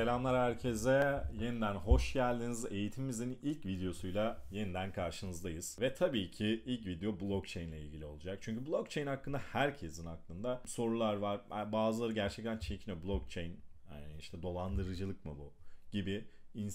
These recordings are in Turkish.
Selamlar herkese. Yeniden hoş geldiniz. Eğitimimizin ilk videosuyla yeniden karşınızdayız. Ve tabii ki ilk video blockchain ile ilgili olacak. Çünkü blockchain hakkında herkesin aklında sorular var. Bazıları gerçekten çekiniyor blockchain. Yani işte dolandırıcılık mı bu? gibi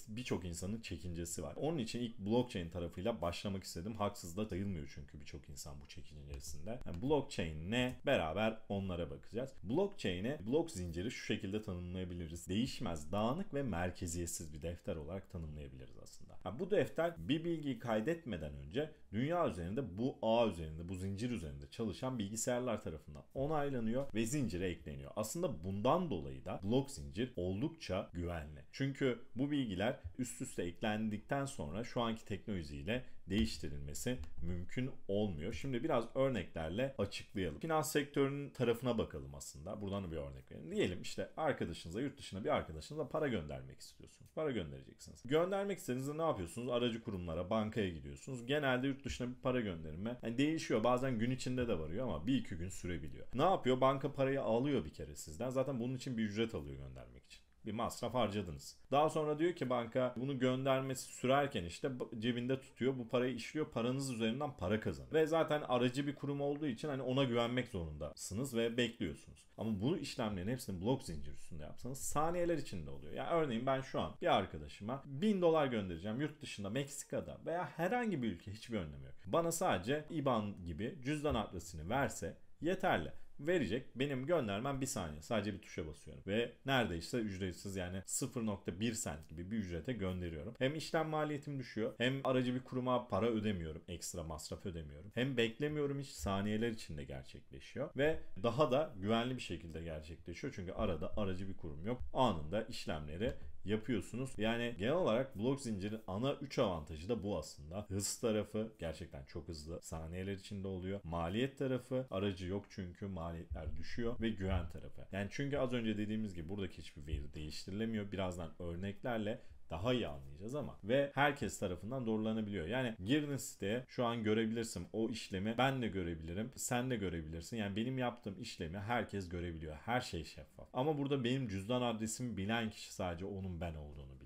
birçok insanın çekincesi var. Onun için ilk blockchain tarafıyla başlamak istedim. Haksız da sayılmıyor çünkü birçok insan bu çekincesinde. Yani blockchain ne? Beraber onlara bakacağız. Blockchain'e blok zinciri şu şekilde tanımlayabiliriz. Değişmez, dağınık ve merkeziyetsiz bir defter olarak tanımlayabiliriz aslında. Yani bu defter bir bilgiyi kaydetmeden önce dünya üzerinde bu ağ üzerinde, bu zincir üzerinde çalışan bilgisayarlar tarafından onaylanıyor ve zincire ekleniyor. Aslında bundan dolayı da blok zincir oldukça güvenli. Çünkü bu bilgi bilgiler üst üste eklendikten sonra şu anki teknolojiyle değiştirilmesi mümkün olmuyor. Şimdi biraz örneklerle açıklayalım. Finans sektörünün tarafına bakalım aslında. Buradan bir örnek verelim. Diyelim işte arkadaşınıza, yurt dışına bir arkadaşınıza para göndermek istiyorsunuz. Para göndereceksiniz. Göndermek istediğinizde ne yapıyorsunuz? Aracı kurumlara, bankaya gidiyorsunuz. Genelde yurt dışına bir para gönderme yani değişiyor. Bazen gün içinde de varıyor ama bir iki gün sürebiliyor. Ne yapıyor? Banka parayı alıyor bir kere sizden. Zaten bunun için bir ücret alıyor göndermek için bir masraf harcadınız. Daha sonra diyor ki banka bunu göndermesi sürerken işte cebinde tutuyor bu parayı işliyor paranız üzerinden para kazanır. Ve zaten aracı bir kurum olduğu için hani ona güvenmek zorundasınız ve bekliyorsunuz. Ama bu işlemlerin hepsini blok zincir üstünde yapsanız saniyeler içinde oluyor. Yani örneğin ben şu an bir arkadaşıma 1000 dolar göndereceğim yurt dışında Meksika'da veya herhangi bir ülke hiçbir önlemi yok. Bana sadece IBAN gibi cüzdan adresini verse yeterli verecek. Benim göndermem bir saniye. Sadece bir tuşa basıyorum. Ve neredeyse ücretsiz yani 0.1 sent gibi bir ücrete gönderiyorum. Hem işlem maliyetim düşüyor. Hem aracı bir kuruma para ödemiyorum. Ekstra masraf ödemiyorum. Hem beklemiyorum hiç saniyeler içinde gerçekleşiyor. Ve daha da güvenli bir şekilde gerçekleşiyor. Çünkü arada aracı bir kurum yok. Anında işlemleri yapıyorsunuz. Yani genel olarak blok zincirin ana 3 avantajı da bu aslında. Hız tarafı gerçekten çok hızlı saniyeler içinde oluyor. Maliyet tarafı aracı yok çünkü maliyetler düşüyor ve güven tarafı. Yani çünkü az önce dediğimiz gibi buradaki hiçbir veri değiştirilemiyor. Birazdan örneklerle daha iyi anlayacağız ama ve herkes tarafından doğrulanabiliyor. Yani girdin siteye şu an görebilirsin o işlemi ben de görebilirim sen de görebilirsin. Yani benim yaptığım işlemi herkes görebiliyor. Her şey şeffaf. Ama burada benim cüzdan adresimi bilen kişi sadece onun ben olduğunu biliyor.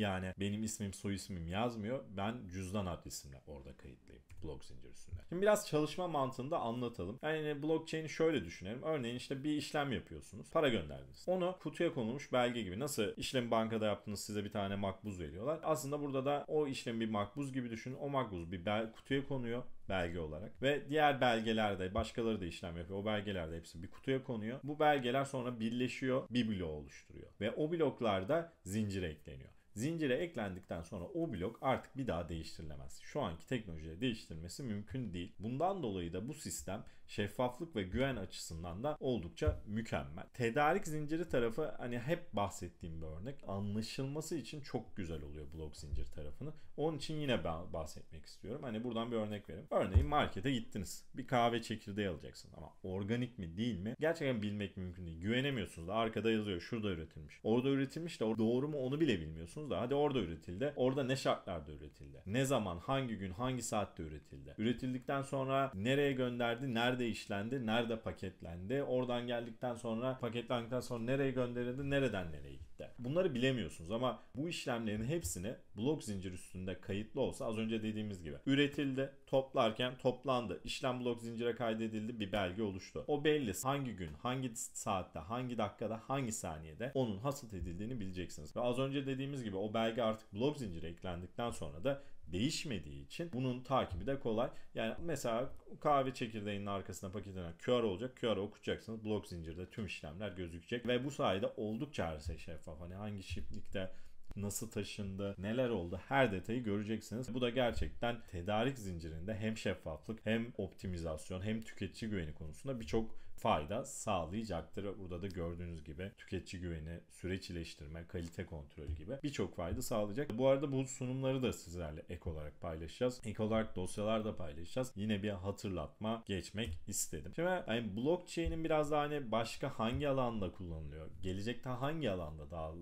Yani benim ismim soy ismim yazmıyor. Ben cüzdan adresimle orada kayıtlıyım blok zincir üstünde. Şimdi biraz çalışma mantığında anlatalım. Yani blockchain'i şöyle düşünelim. Örneğin işte bir işlem yapıyorsunuz. Para gönderdiniz. Onu kutuya konulmuş belge gibi. Nasıl işlemi bankada yaptınız size bir tane makbuz veriyorlar. Aslında burada da o işlemi bir makbuz gibi düşünün. O makbuz bir bel kutuya konuyor belge olarak. Ve diğer belgelerde başkaları da işlem yapıyor. O belgelerde hepsi bir kutuya konuyor. Bu belgeler sonra birleşiyor. Bir bloğu oluşturuyor. Ve o bloklarda zincire ekleniyor. Zincire eklendikten sonra o blok artık bir daha değiştirilemez. Şu anki teknolojiyle değiştirmesi mümkün değil. Bundan dolayı da bu sistem şeffaflık ve güven açısından da oldukça mükemmel. Tedarik zinciri tarafı hani hep bahsettiğim bir örnek. Anlaşılması için çok güzel oluyor blok zincir tarafını. Onun için yine bahsetmek istiyorum. Hani buradan bir örnek vereyim. Örneğin markete gittiniz. Bir kahve çekirdeği alacaksınız ama organik mi değil mi? Gerçekten bilmek mümkün değil. Güvenemiyorsunuz da arkada yazıyor şurada üretilmiş. Orada üretilmiş de doğru mu onu bile bilmiyorsunuz da hadi orada üretildi. Orada ne şartlarda üretildi? Ne zaman, hangi gün, hangi saatte üretildi? Üretildikten sonra nereye gönderdi, nerede nerede işlendi, nerede paketlendi, oradan geldikten sonra paketlendikten sonra nereye gönderildi, nereden nereye gitti. Bunları bilemiyorsunuz ama bu işlemlerin hepsini blok zincir üstünde kayıtlı olsa az önce dediğimiz gibi üretildi, toplarken toplandı, işlem blok zincire kaydedildi, bir belge oluştu. O belli hangi gün, hangi saatte, hangi dakikada, hangi saniyede onun hasıl edildiğini bileceksiniz. Ve az önce dediğimiz gibi o belge artık blok zincire eklendikten sonra da değişmediği için bunun takibi de kolay. Yani mesela kahve çekirdeğinin arkasına paketlenen QR olacak. QR okutacaksınız. Blok zincirde tüm işlemler gözükecek ve bu sayede oldukça her şey şeffaf. Hani hangi şiplikte nasıl taşındı, neler oldu her detayı göreceksiniz. Bu da gerçekten tedarik zincirinde hem şeffaflık hem optimizasyon hem tüketici güveni konusunda birçok fayda sağlayacaktır. Burada da gördüğünüz gibi tüketici güveni, süreç iyileştirme, kalite kontrolü gibi birçok fayda sağlayacak. Bu arada bu sunumları da sizlerle ek olarak paylaşacağız. Ek olarak dosyalar da paylaşacağız. Yine bir hatırlatma geçmek istedim. Şimdi hani blockchain'in biraz daha hani başka hangi alanda kullanılıyor? Gelecekte hangi alanda daha,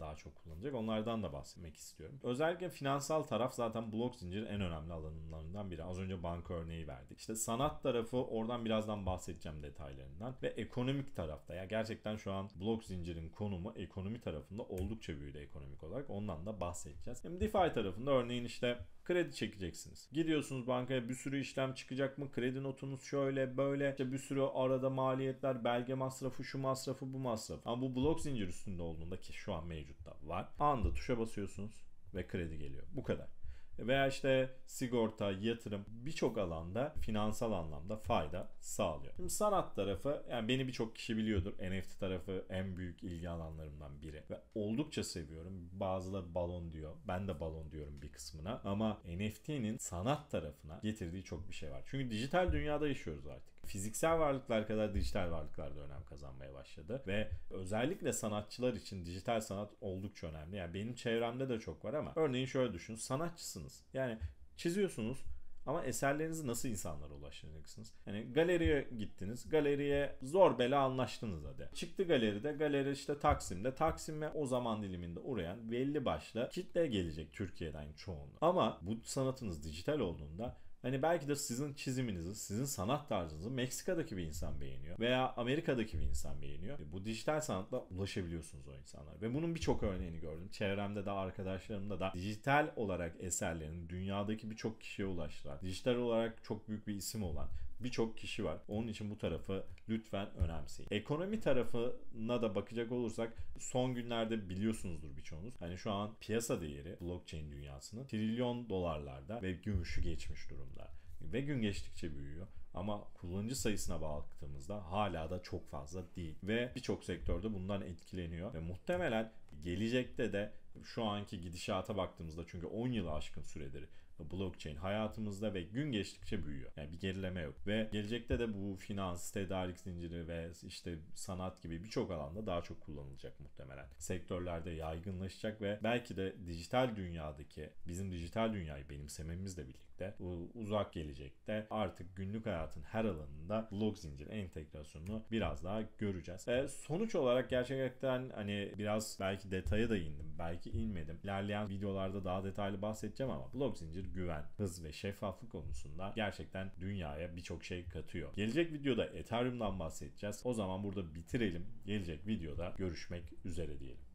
daha çok kullanılacak? Onlar Bunlardan da bahsetmek istiyorum. Özellikle finansal taraf zaten blok zincirin en önemli alanlarından biri. Az önce banka örneği verdik. İşte sanat tarafı oradan birazdan bahsedeceğim detaylarından ve ekonomik tarafta ya gerçekten şu an blok zincirin konumu ekonomi tarafında oldukça büyüdü ekonomik olarak. Ondan da bahsedeceğiz. Hem DeFi tarafında örneğin işte kredi çekeceksiniz. Gidiyorsunuz bankaya bir sürü işlem çıkacak mı? Kredi notunuz şöyle böyle. İşte bir sürü arada maliyetler, belge masrafı, şu masrafı, bu masraf. Ama bu blok zincir üstünde olduğunda ki şu an mevcutta var. Anda tuşa basıyorsunuz ve kredi geliyor. Bu kadar veya işte sigorta, yatırım birçok alanda finansal anlamda fayda sağlıyor. Şimdi sanat tarafı yani beni birçok kişi biliyordur. NFT tarafı en büyük ilgi alanlarımdan biri ve oldukça seviyorum. Bazıları balon diyor. Ben de balon diyorum bir kısmına ama NFT'nin sanat tarafına getirdiği çok bir şey var. Çünkü dijital dünyada yaşıyoruz artık. Fiziksel varlıklar kadar dijital varlıklar da önem kazanmaya başladı ve özellikle sanatçılar için dijital sanat oldukça önemli. Yani benim çevremde de çok var ama örneğin şöyle düşün. Sanatçısın ulaşacaksınız? Yani çiziyorsunuz ama eserlerinizi nasıl insanlara ulaştıracaksınız? Yani galeriye gittiniz. Galeriye zor bela anlaştınız hadi. Çıktı galeride. Galeri işte Taksim'de. Taksim'e o zaman diliminde uğrayan belli başlı kitle gelecek Türkiye'den çoğunluk. Ama bu sanatınız dijital olduğunda Hani belki de sizin çiziminizi, sizin sanat tarzınızı Meksika'daki bir insan beğeniyor veya Amerika'daki bir insan beğeniyor. E, bu dijital sanatla ulaşabiliyorsunuz o insanlara. Ve bunun birçok örneğini gördüm. Çevremde de arkadaşlarımda da dijital olarak eserlerini dünyadaki birçok kişiye ulaştılar. Dijital olarak çok büyük bir isim olan birçok kişi var. Onun için bu tarafı lütfen önemseyin. Ekonomi tarafına da bakacak olursak son günlerde biliyorsunuzdur birçoğunuz. Hani şu an piyasa değeri blockchain dünyasının trilyon dolarlarda ve gümüşü geçmiş durumda. Ve gün geçtikçe büyüyor. Ama kullanıcı sayısına baktığımızda hala da çok fazla değil. Ve birçok sektörde bundan etkileniyor. Ve muhtemelen gelecekte de şu anki gidişata baktığımızda çünkü 10 yılı aşkın süredir blockchain hayatımızda ve gün geçtikçe büyüyor. Yani bir gerileme yok. Ve gelecekte de bu finans, tedarik zinciri ve işte sanat gibi birçok alanda daha çok kullanılacak muhtemelen. Sektörlerde yaygınlaşacak ve belki de dijital dünyadaki bizim dijital dünyayı benimsememizle birlikte uzak gelecekte artık günlük hayatın her alanında blok zincir entegrasyonunu biraz daha göreceğiz. E, sonuç olarak gerçekten hani biraz belki belki detaya da indim, belki inmedim. İlerleyen videolarda daha detaylı bahsedeceğim ama blok zincir güven, hız ve şeffaflık konusunda gerçekten dünyaya birçok şey katıyor. Gelecek videoda Ethereum'dan bahsedeceğiz. O zaman burada bitirelim. Gelecek videoda görüşmek üzere diyelim.